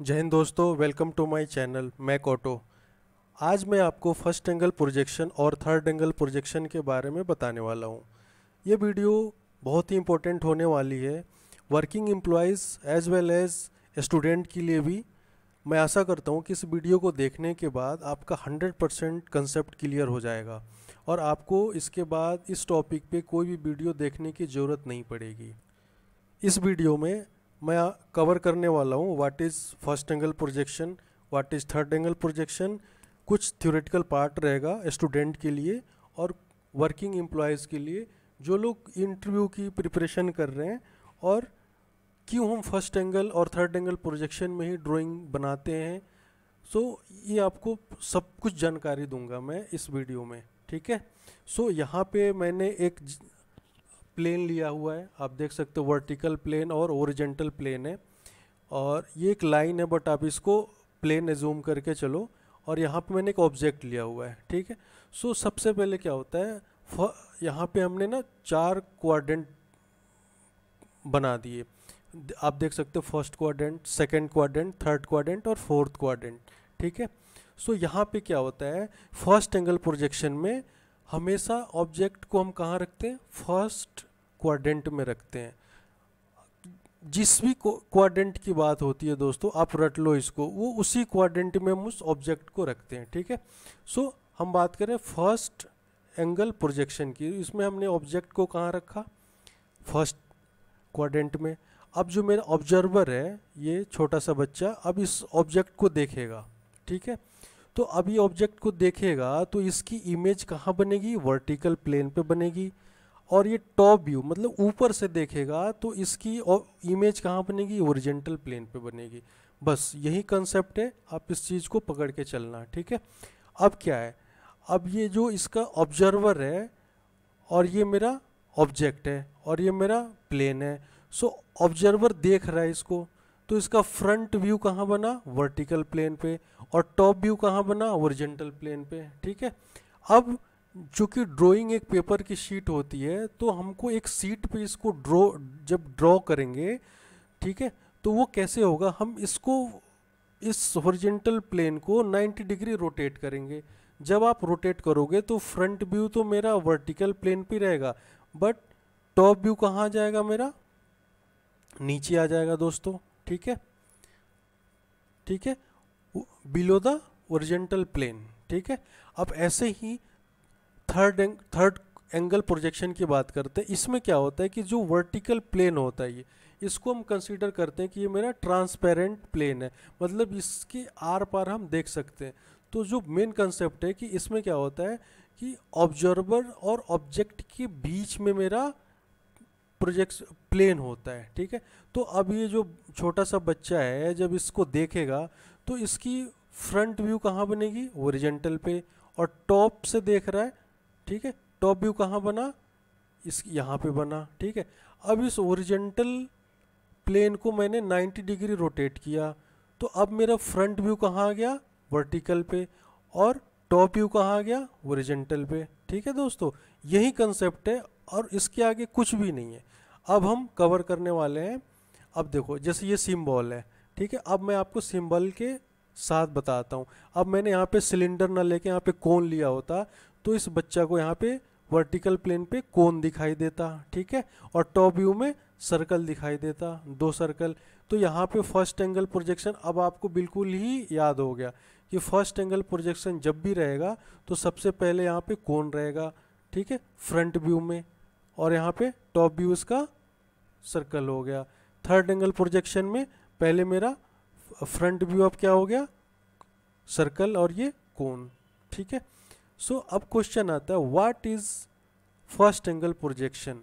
जय हिंद दोस्तों welcome to my channel Mac auto आज मैं आपको फर्स्ट एंगल प्रोजेक्शन और थर्ड एंगल प्रोजेक्शन के बारे में बताने वाला हूँ ये वीडियो बहुत ही इम्पोर्टेंट होने वाली है working employees as well as student के लिए भी मैं आशा करता हूँ कि इस वीडियो को देखने के बाद आपका हंड्रेड परसेंट कंसेप्ट क्लियर हो जाएगा और आपको इसके बाद इस टॉपिक पे कोई भी वीडियो देखने की ज़रूरत नहीं पड़ेगी इस वीडियो में मैं कवर करने वाला हूँ what is first angle projection what is third angle projection कुछ थ्योरेटिकल पार्ट रहेगा स्टूडेंट के लिए और वर्किंग एम्प्लॉयज़ के लिए जो लोग इंटरव्यू की प्रिपरेशन कर रहे हैं और क्यों हम फर्स्ट एंगल और थर्ड एंगल प्रोजेक्शन में ही ड्राइंग बनाते हैं सो so, ये आपको सब कुछ जानकारी दूंगा मैं इस वीडियो में ठीक है सो so, यहाँ पे मैंने एक प्लेन लिया हुआ है आप देख सकते हो वर्टिकल प्लेन और ओरिजेंटल प्लेन है और ये एक लाइन है बट आप इसको प्लेन जूम करके चलो और यहाँ पे मैंने एक ऑब्जेक्ट लिया हुआ है ठीक है सो so, सबसे पहले क्या होता है यहाँ पे हमने ना चार क्वाड्रेंट बना दिए आप देख सकते हो first quadrant second quadrant third quadrant और फोर्थ क्वाड्रेंट ठीक है सो so, यहाँ पे क्या होता है फर्स्ट एंगल प्रोजेक्शन में हमेशा ऑब्जेक्ट को हम कहाँ रखते हैं फर्स्ट क्वाड्रेंट में रखते हैं जिस भी क्वाड्रेंट की बात होती है दोस्तों आप रट लो इसको वो उसी क्वाड्रेंट में हम उस ऑब्जेक्ट को रखते हैं ठीक है सो so, हम बात करें फर्स्ट एंगल प्रोजेक्शन की इसमें हमने ऑब्जेक्ट को कहाँ रखा फर्स्ट क्वाड्रेंट में अब जो मेरा ऑब्जर्वर है ये छोटा सा बच्चा अब इस ऑब्जेक्ट को देखेगा ठीक है तो अब ये ऑब्जेक्ट को देखेगा तो इसकी इमेज कहाँ बनेगी वर्टिकल प्लेन पे बनेगी और ये टॉप व्यू मतलब ऊपर से देखेगा तो इसकी इमेज कहाँ बनेगी ओरिजेंटल प्लेन पे बनेगी बस यही कंसेप्ट है आप इस चीज़ को पकड़ के चलना ठीक है अब क्या है अब ये जो इसका ऑब्जर्वर है और ये मेरा ऑब्जेक्ट है और ये मेरा प्लेन है सो ऑब्जर्वर देख रहा है इसको तो इसका फ्रंट व्यू कहाँ बना वर्टिकल प्लेन पे और टॉप व्यू कहाँ बना ओरिजेंटल प्लेन पे ठीक है अब जो कि ड्राइंग एक पेपर की शीट होती है तो हमको एक सीट पे इसको ड्रॉ जब ड्रॉ करेंगे ठीक है तो वो कैसे होगा हम इसको इस हॉरिजेंटल प्लेन को 90 डिग्री रोटेट करेंगे जब आप रोटेट करोगे तो फ्रंट व्यू तो मेरा वर्टिकल प्लेन पे रहेगा बट टॉप व्यू कहाँ जाएगा मेरा नीचे आ जाएगा दोस्तों ठीक है ठीक है बिलो द ओरिजेंटल प्लेन ठीक है अब ऐसे ही थर्ड थर्ड एंगल प्रोजेक्शन की बात करते हैं इसमें क्या होता है कि जो वर्टिकल प्लेन होता है ये इसको हम कंसीडर करते हैं कि ये मेरा ट्रांसपेरेंट प्लेन है मतलब इसके आर पार हम देख सकते हैं तो जो मेन कंसेप्ट है कि इसमें क्या होता है कि ऑब्जर्वर और ऑब्जेक्ट के बीच में मेरा प्रोजेक्ट प्लेन होता है ठीक है तो अब ये जो छोटा सा बच्चा है जब इसको देखेगा तो इसकी फ्रंट व्यू कहाँ बनेगी ओरिजेंटल पे और टॉप से देख रहा है ठीक है टॉप व्यू कहाँ बना इस यहाँ पे बना ठीक है अब इस ओरिजेंटल प्लेन को मैंने 90 डिग्री रोटेट किया तो अब मेरा फ्रंट व्यू कहाँ आ गया वर्टिकल पे और टॉप व्यू कहाँ आ गया ओरिजेंटल पे ठीक है दोस्तों यही कंसेप्ट है और इसके आगे कुछ भी नहीं है अब हम कवर करने वाले हैं अब देखो जैसे ये सिम्बॉल है ठीक है अब मैं आपको सिम्बल के साथ बताता हूँ अब मैंने यहाँ पे सिलेंडर ना लेके यहाँ पे कोन लिया होता तो इस बच्चा को यहाँ पे वर्टिकल प्लेन पे कोन दिखाई देता ठीक है और टॉप व्यू में सर्कल दिखाई देता दो सर्कल तो यहाँ पे फर्स्ट एंगल प्रोजेक्शन अब आपको बिल्कुल ही याद हो गया कि फर्स्ट एंगल प्रोजेक्शन जब भी रहेगा तो सबसे पहले यहाँ पे कोन रहेगा ठीक है फ्रंट व्यू में और यहाँ पे टॉप व्यू इसका सर्कल हो गया थर्ड एंगल प्रोजेक्शन में पहले मेरा फ्रंट व्यू अब क्या हो गया सर्कल और ये कोन ठीक है सो so, अब क्वेश्चन आता है what is first angle projection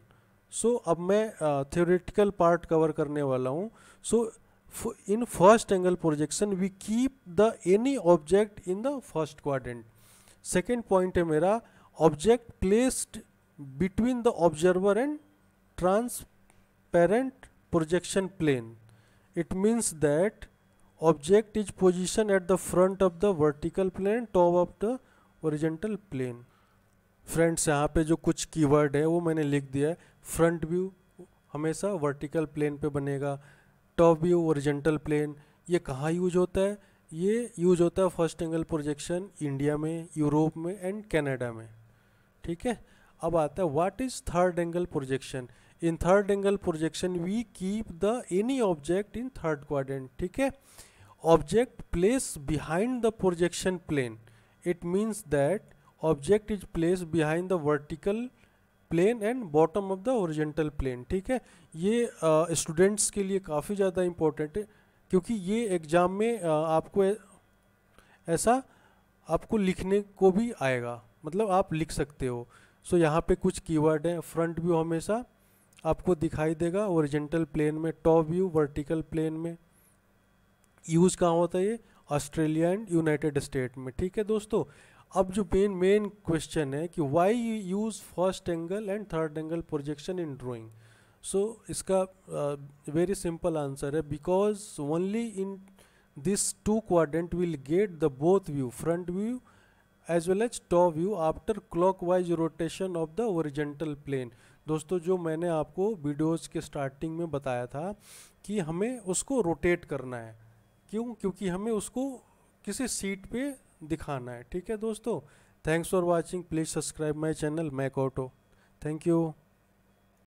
so अब मैं थ्योरेटिकल पार्ट कवर करने वाला हूँ so in first angle projection we keep the any object in the first quadrant second point है मेरा object placed between the observer and transparent projection plane it means that object is position at the front of the vertical plane top of the horizontal plane friends यहाँ पे जो कुछ keyword है वो मैंने लिख दिया है फ्रंट व्यू हमेशा वर्टिकल प्लेन पे बनेगा टॉप व्यू ओरिजेंटल प्लेन ये कहाँ यूज होता है ये यूज होता है फर्स्ट एंगल प्रोजेक्शन इंडिया में यूरोप में एंड कैनेडा में ठीक है अब आता है what is third angle projection in third angle projection we keep the any object in third quadrant ठीक है object place behind the projection plane it means that object is place behind the vertical plane and bottom of the horizontal plane ठीक है ये students uh, के लिए काफ़ी ज़्यादा important है क्योंकि ये एग्ज़ाम में uh, आपको ऐसा आपको लिखने को भी आएगा मतलब आप लिख सकते हो सो so, यहाँ पे कुछ कीवर्ड हैं फ्रंट व्यू हमेशा आपको दिखाई देगा ओरिजेंटल प्लेन में टॉप व्यू वर्टिकल प्लेन में यूज़ कहाँ होता है ये ऑस्ट्रेलिया एंड यूनाइटेड स्टेट में ठीक है दोस्तों अब जो मेन मेन क्वेश्चन है कि why you use first angle and third angle projection in drawing so इसका वेरी सिंपल आंसर है because only in this two quadrant will get the both view front view as well as top view after clockwise rotation of the horizontal plane दोस्तों जो मैंने आपको videos के starting में बताया था कि हमें उसको रोटेट करना है क्यों क्योंकि हमें उसको किसी सीट पे दिखाना है ठीक है दोस्तों thanks for watching please subscribe my channel Mac ऑटो थैंक यू